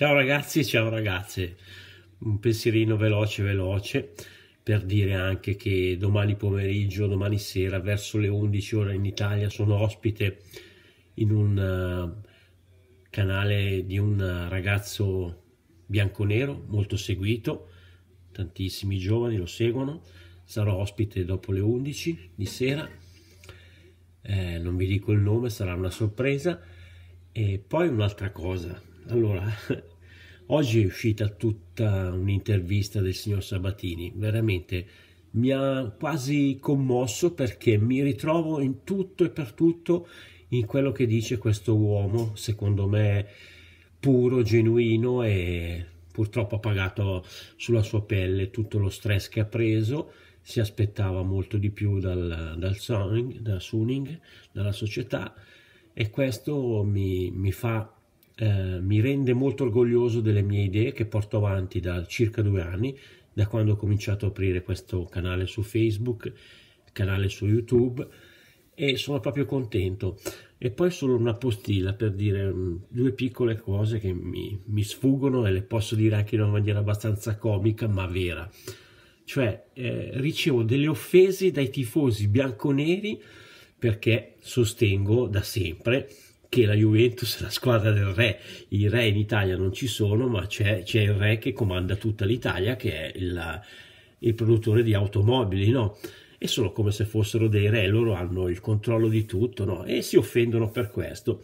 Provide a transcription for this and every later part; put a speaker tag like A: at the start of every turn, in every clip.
A: Ciao ragazzi, ciao ragazze. Un pensierino veloce, veloce per dire anche che domani pomeriggio, domani sera, verso le 11 ore in Italia, sono ospite in un eh, canale di un eh, ragazzo bianco-nero molto seguito. Tantissimi giovani lo seguono. Sarò ospite dopo le 11 di sera. Eh, non vi dico il nome, sarà una sorpresa. E poi un'altra cosa. Allora, Oggi è uscita tutta un'intervista del signor Sabatini, veramente mi ha quasi commosso perché mi ritrovo in tutto e per tutto in quello che dice questo uomo, secondo me puro, genuino e purtroppo ha pagato sulla sua pelle tutto lo stress che ha preso, si aspettava molto di più dal, dal Suning, da Suning, dalla società e questo mi, mi fa eh, mi rende molto orgoglioso delle mie idee che porto avanti da circa due anni, da quando ho cominciato a aprire questo canale su Facebook, canale su YouTube e sono proprio contento. E poi solo una postilla per dire mh, mm, due piccole cose che mi, mi, sfuggono e le posso dire anche in una maniera abbastanza comica ma vera. Cioè eh, ricevo delle offese dai tifosi bianconeri perché sostengo da sempre che la Juventus è la squadra del re, i re in Italia non ci sono, ma c'è, c'è il re che comanda tutta l'Italia, che è il, il produttore di automobili, no? E sono come se fossero dei re, loro hanno il controllo di tutto, no? E si offendono per questo.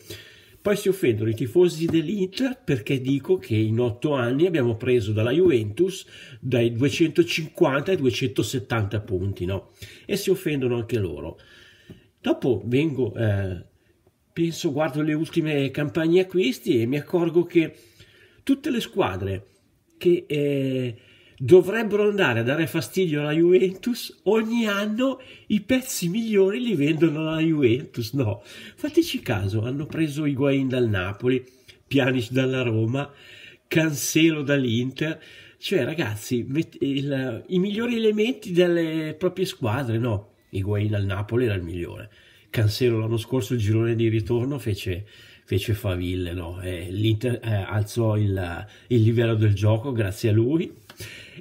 A: Poi si offendono i tifosi dell'Inter perché dico che in otto anni abbiamo preso dalla Juventus dai 250 ai 270 punti, no? E si offendono anche loro. Dopo vengo eh, penso, guardo le ultime campagne acquisti e mi accorgo che tutte le squadre che eh, dovrebbero andare a dare fastidio alla Juventus, ogni anno i pezzi migliori li vendono alla Juventus. No, fateci caso, hanno preso Higuain dal Napoli, Pjanic dalla Roma, Cancelo dall'Inter. Cioè, ragazzi, met- il, i migliori elementi delle proprie squadre, no? Higuain al Napoli era il migliore. Cancelo l'anno scorso il girone di ritorno fece, fece faville, no? eh, l'Inter eh, alzò il, il, livello del gioco grazie a lui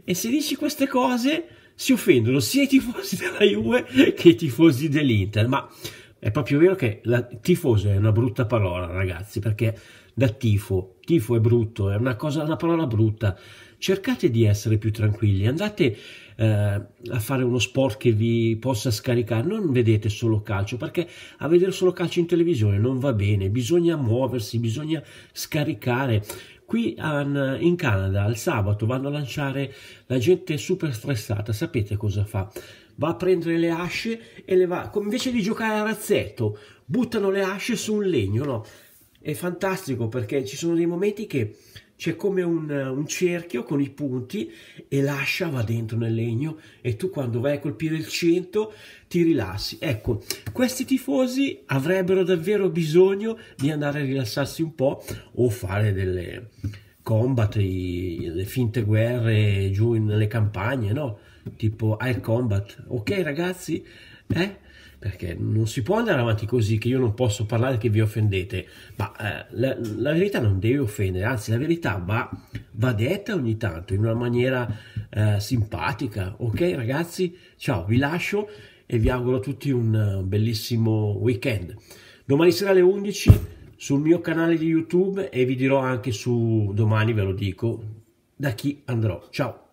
A: e se dici queste cose si offendono sia i tifosi della Juve che i tifosi dell'Inter, ma è proprio vero che la, tifoso è una brutta parola ragazzi perché da tifo schifo è brutto, è una, cosa, una parola brutta. Cercate di essere più tranquilli, andate eh, a fare uno sport che vi possa scaricare, non vedete solo calcio, perché a vedere solo calcio in televisione non va bene, bisogna muoversi, bisogna scaricare. Qui an, in Canada al sabato vanno a lanciare la gente super stressata, sapete cosa fa? va a prendere le asce e le va, invece di giocare a razzetto, buttano le asce su un legno, no? è fantastico perché ci sono dei momenti che c'è come un, un, cerchio con i punti e l'ascia va dentro nel legno e tu quando vai a colpire il centro ti rilassi. Ecco, questi tifosi avrebbero davvero bisogno di andare a rilassarsi un po' o fare delle combat, le finte guerre giù nelle campagne, no? Tipo air combat. Ok ragazzi? Eh? perché non si può andare avanti così che io non posso parlare che vi offendete, ma eh, la, la, verità non deve offendere, anzi la verità va, va detta ogni tanto in una maniera eh, simpatica, ok ragazzi? Ciao, vi lascio e vi auguro a tutti un eh, bellissimo weekend. Domani sera alle 11 sul mio canale di YouTube e vi dirò anche su domani, ve lo dico, da chi andrò. Ciao!